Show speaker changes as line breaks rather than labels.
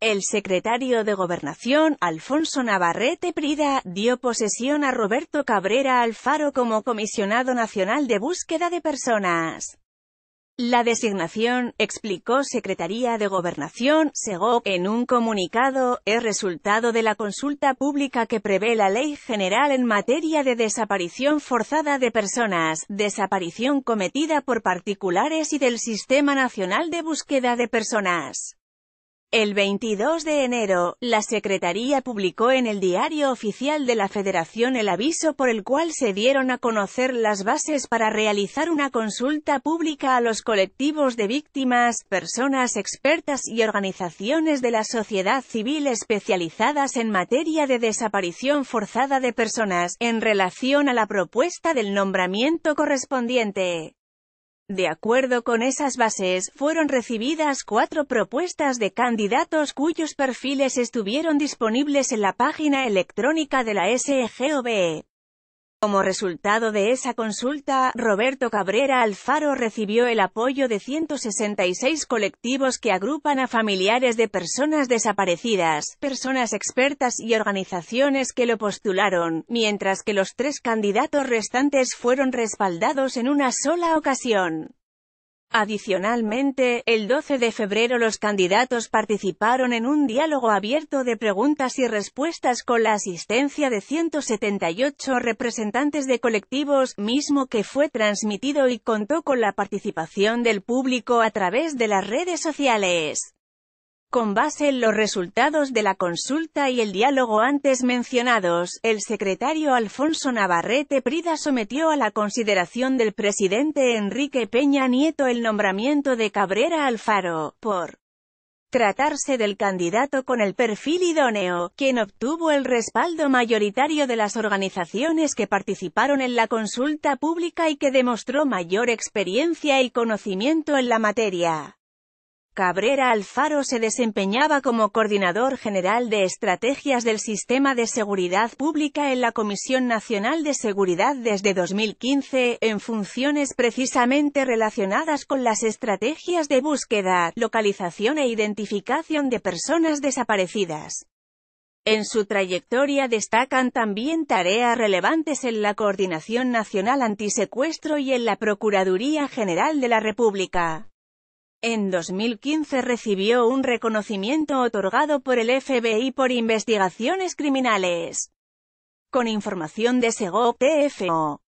El secretario de Gobernación, Alfonso Navarrete Prida, dio posesión a Roberto Cabrera Alfaro como comisionado nacional de búsqueda de personas. La designación, explicó Secretaría de Gobernación, Segó, en un comunicado, es resultado de la consulta pública que prevé la Ley General en materia de desaparición forzada de personas, desaparición cometida por particulares y del Sistema Nacional de Búsqueda de Personas. El 22 de enero, la Secretaría publicó en el Diario Oficial de la Federación el aviso por el cual se dieron a conocer las bases para realizar una consulta pública a los colectivos de víctimas, personas expertas y organizaciones de la sociedad civil especializadas en materia de desaparición forzada de personas, en relación a la propuesta del nombramiento correspondiente. De acuerdo con esas bases, fueron recibidas cuatro propuestas de candidatos cuyos perfiles estuvieron disponibles en la página electrónica de la SGOBE. Como resultado de esa consulta, Roberto Cabrera Alfaro recibió el apoyo de 166 colectivos que agrupan a familiares de personas desaparecidas, personas expertas y organizaciones que lo postularon, mientras que los tres candidatos restantes fueron respaldados en una sola ocasión. Adicionalmente, el 12 de febrero los candidatos participaron en un diálogo abierto de preguntas y respuestas con la asistencia de 178 representantes de colectivos, mismo que fue transmitido y contó con la participación del público a través de las redes sociales. Con base en los resultados de la consulta y el diálogo antes mencionados, el secretario Alfonso Navarrete Prida sometió a la consideración del presidente Enrique Peña Nieto el nombramiento de Cabrera Alfaro, por tratarse del candidato con el perfil idóneo, quien obtuvo el respaldo mayoritario de las organizaciones que participaron en la consulta pública y que demostró mayor experiencia y conocimiento en la materia. Cabrera Alfaro se desempeñaba como Coordinador General de Estrategias del Sistema de Seguridad Pública en la Comisión Nacional de Seguridad desde 2015, en funciones precisamente relacionadas con las estrategias de búsqueda, localización e identificación de personas desaparecidas. En su trayectoria destacan también tareas relevantes en la Coordinación Nacional Antisecuestro y en la Procuraduría General de la República. En 2015 recibió un reconocimiento otorgado por el FBI por investigaciones criminales. Con información de Sego TFO.